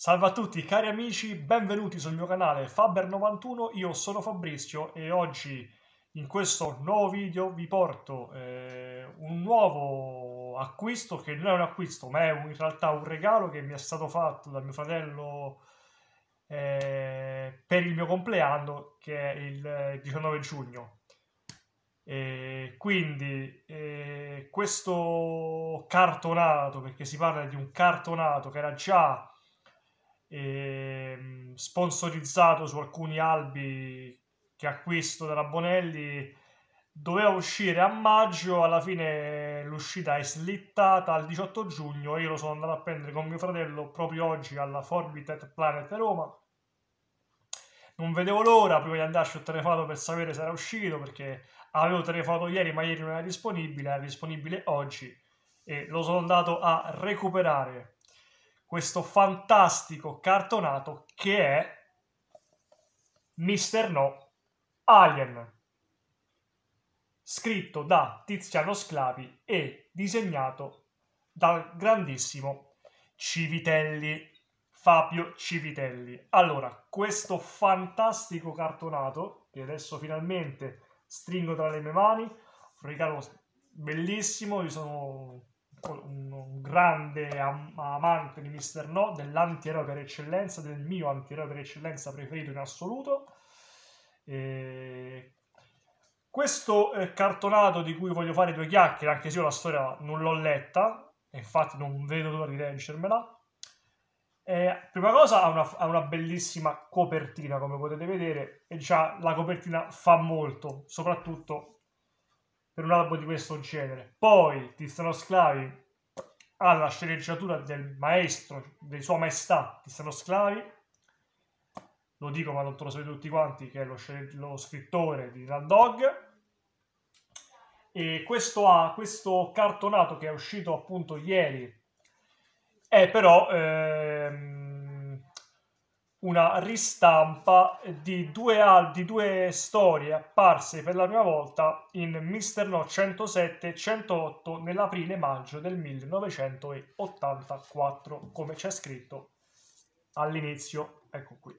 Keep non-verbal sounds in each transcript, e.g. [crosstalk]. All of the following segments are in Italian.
Salve a tutti cari amici, benvenuti sul mio canale Faber91, io sono Fabrizio e oggi in questo nuovo video vi porto eh, un nuovo acquisto che non è un acquisto ma è in realtà un regalo che mi è stato fatto da mio fratello eh, per il mio compleanno che è il 19 eh, giugno. E quindi eh, questo cartonato, perché si parla di un cartonato che era già eh, sponsorizzato su alcuni albi che acquisto della Bonelli doveva uscire a maggio alla fine l'uscita è slittata al 18 giugno io lo sono andato a prendere con mio fratello proprio oggi alla Forbidden Planet Roma non vedevo l'ora prima di andarci ho telefonato per sapere se era uscito perché avevo telefonato ieri ma ieri non era disponibile era disponibile oggi e lo sono andato a recuperare questo fantastico cartonato che è Mister No Alien, scritto da Tiziano Sclavi e disegnato dal grandissimo Civitelli, Fabio Civitelli. Allora, questo fantastico cartonato che adesso finalmente stringo tra le mie mani, un regalo bellissimo, io sono un, un grande am- amante di Mister No, dell'antieroe per eccellenza, del mio antieroe per eccellenza preferito in assoluto. E... Questo eh, cartonato di cui voglio fare due chiacchiere, anche se io la storia non l'ho letta, infatti non vedo l'ora di leggermela. Eh, prima cosa ha una, ha una, bellissima copertina, come potete vedere, e già la copertina fa molto, soprattutto per un album di questo genere. Poi Tiziano Sclavi alla sceneggiatura del maestro, di Sua Maestà Tiziano Sclavi, lo dico ma non te lo sapete tutti quanti, che è lo, lo scrittore di Dog. E questo, ha, questo cartonato che è uscito appunto ieri è però ehm, una ristampa di due, al- di due storie apparse per la prima volta in Mister No 107 e 108 nell'aprile-maggio del 1984, come c'è scritto all'inizio. Ecco qui.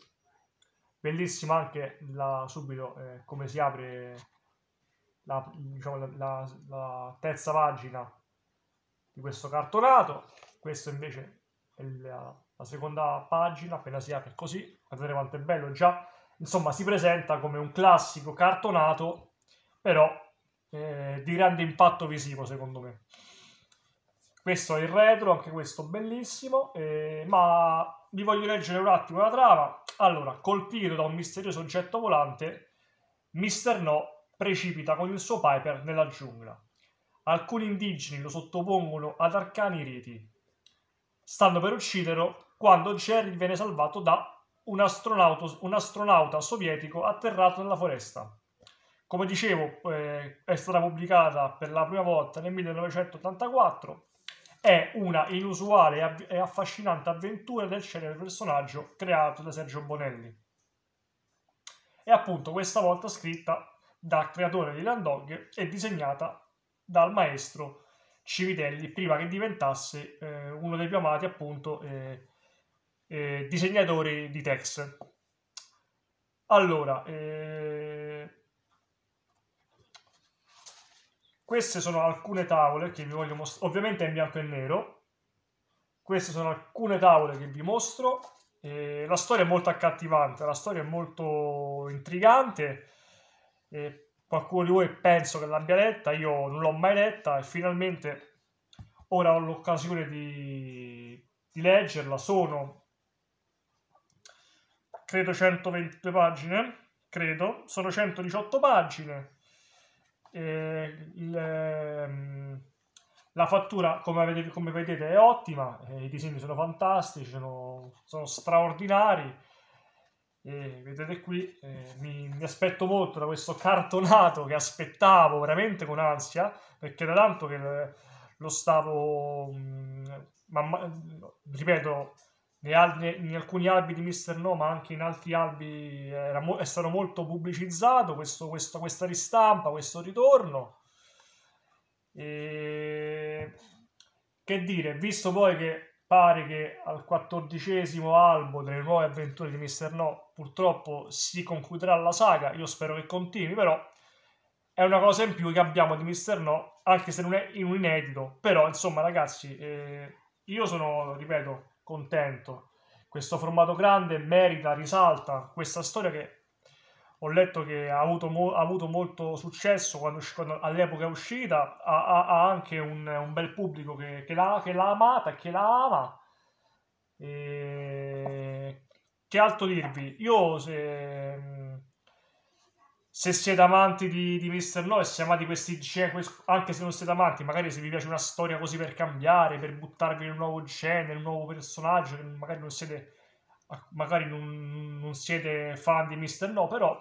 Bellissima anche la, subito eh, come si apre la, diciamo, la, la terza pagina di questo cartonato. Questo invece è la la seconda pagina, appena si apre così, guardate quanto è bello già, insomma si presenta come un classico cartonato, però eh, di grande impatto visivo secondo me. Questo è il retro, anche questo bellissimo, eh, ma vi voglio leggere un attimo la trama. Allora, colpito da un misterioso oggetto volante, Mister No precipita con il suo Piper nella giungla. Alcuni indigeni lo sottopongono ad arcani riti. Stanno per ucciderlo quando Jerry viene salvato da un, un astronauta sovietico atterrato nella foresta. Come dicevo, eh, è stata pubblicata per la prima volta nel 1984. È una inusuale e affascinante avventura del celebre personaggio creato da Sergio Bonelli. E appunto questa volta scritta dal creatore di Landog e disegnata dal maestro Civitelli prima che diventasse eh, uno dei più amati appunto eh, eh, disegnatori di Tex. Allora, eh, queste sono alcune tavole che vi voglio mostrare, ovviamente è in bianco e nero. Queste sono alcune tavole che vi mostro. Eh, la storia è molto accattivante, la storia è molto intrigante. Eh, qualcuno di voi penso che l'abbia letta, io non l'ho mai letta e finalmente ora ho l'occasione di, di leggerla. Sono credo 122 pagine, credo, sono 118 pagine. Eh, il, ehm, la fattura, come, avete, come, vedete, è ottima, i disegni sono fantastici, sono, sono straordinari. E vedete qui, eh, mi, mi, aspetto molto da questo cartonato che aspettavo veramente con ansia, perché da tanto che lo stavo, mh, mm, ma, ripeto, in alcuni albi di Mister No, ma anche in altri albi era mo- è stato molto pubblicizzato questo, questo, questa ristampa, questo ritorno. E... Che dire, visto poi che pare che al quattordicesimo albo delle nuove avventure di Mister No purtroppo si concluderà la saga, io spero che continui, però è una cosa in più che abbiamo di Mister No, anche se non è in un inedito, però insomma ragazzi, eh, io sono, ripeto, contento. Questo formato grande merita, risalta questa storia che ho letto che ha avuto, mo- ha avuto molto successo quando, quando all'epoca è uscita, ha, ha, ha anche un, un, bel pubblico che, che, l'ha, che l'ha amata e che la ama. E... Che altro dirvi? Io se se siete amanti di, di Mr. No e siete amati questi generi, anche se non siete amanti, magari se vi piace una storia così per cambiare, per buttarvi in un nuovo genere, un nuovo personaggio, magari non siete, magari non, non siete fan di Mr. No, però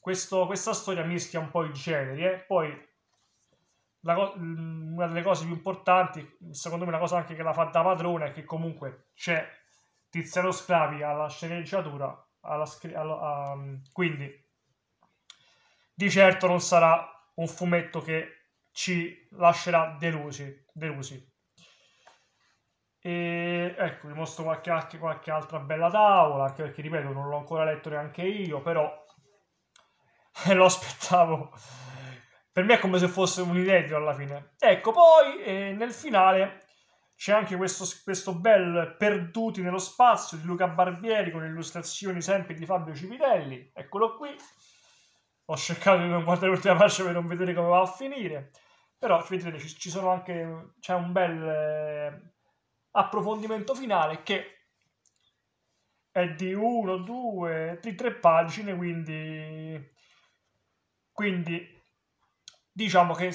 questo, questa storia mischia un po' i generi. Eh? Poi co- mm, una delle cose più importanti, secondo me la cosa anche che la fa da padrona, è che comunque c'è Tiziano Sclavi alla sceneggiatura, alla alla, um, quindi di certo non sarà un fumetto che ci lascerà delusi. delusi. E ecco, vi mostro qualche, anche qualche altra bella tavola, anche perché ripeto, non l'ho ancora letto neanche io, però [laughs] lo aspettavo. Per me è come se fosse un inedito alla fine. Ecco, poi eh, nel finale c'è anche questo, questo bel Perduti nello spazio di Luca Barbieri con illustrazioni sempre di Fabio Civitelli. Eccolo qui ho cercato di non guardare l'ultima faccia per non vedere come va a finire però vedete, ci, ci sono anche c'è un bel eh, approfondimento finale che è di 1, 2, 3 pagine quindi quindi diciamo che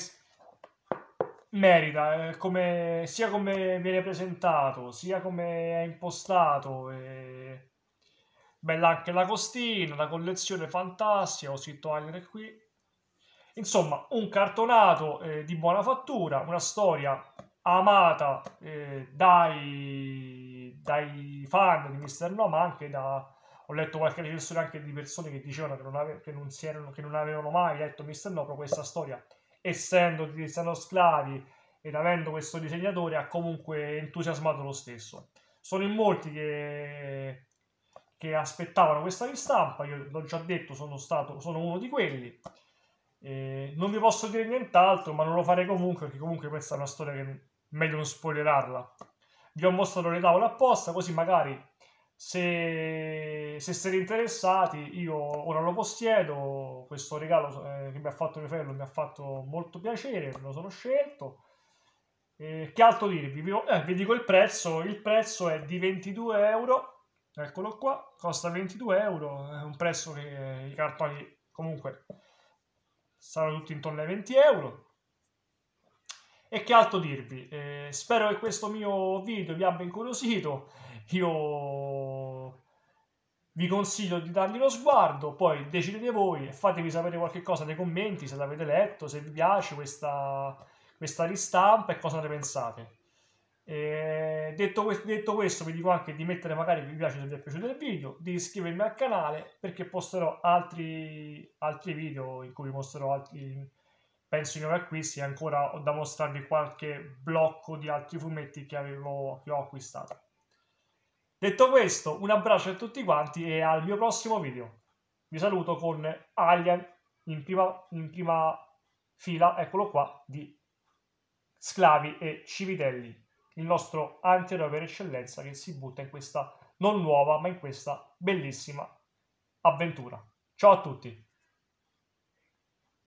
merita eh, come, sia come viene presentato sia come è impostato eh, Bella anche la costina, la collezione fantastica, ho scritto Heiner qui. Insomma, un cartonato eh, di buona fattura, una storia amata eh, dai, dai, fan di Mister No, ma anche da... Ho letto qualche recensione anche di persone che dicevano che non, ave, che non, erano, che non avevano mai letto Mister No, però questa storia, essendo di Cristiano Sclavi ed avendo questo disegnatore, ha comunque entusiasmato lo stesso. Sono in molti che che aspettavano questa ristampa, io l'ho già detto, sono, stato, sono uno di quelli. Eh, non vi posso dire nient'altro, ma non lo farei comunque, perché comunque questa è una storia che meglio non spoilerarla. Vi ho mostrato le tavole apposta, così magari se, se siete interessati, io ora lo possiedo, questo regalo eh, che mi ha fatto mio fratello mi ha fatto molto piacere, me lo sono scelto. Eh, che altro dirvi? Vi, eh, vi dico il prezzo, il prezzo è di 22 euro eccolo qua, costa 22 euro, è un prezzo che i Carpani comunque saranno tutti intorno ai 20 euro. E che altro dirvi? Eh, spero che questo mio video vi abbia incuriosito, io vi consiglio di dargli uno sguardo, poi decidete voi e fatemi sapere qualche cosa nei commenti, se l'avete letto, se vi piace questa, questa ristampa e cosa ne pensate. Eh, detto, questo, detto, questo, vi dico anche di mettere magari mi piace se vi è piaciuto il video, di iscrivermi al canale perché posterò altri, altri video in cui mostrerò altri, penso i nuovi acquisti e ancora ho da mostrarvi qualche blocco di altri fumetti che, avevo, che ho acquistato. Detto questo, un abbraccio a tutti quanti e al mio prossimo video. Vi saluto con Alien in prima, in prima fila, eccolo qua, di Sclavi e Civitelli il nostro antero per eccellenza che si butta in questa non nuova ma in questa bellissima avventura. Ciao a tutti!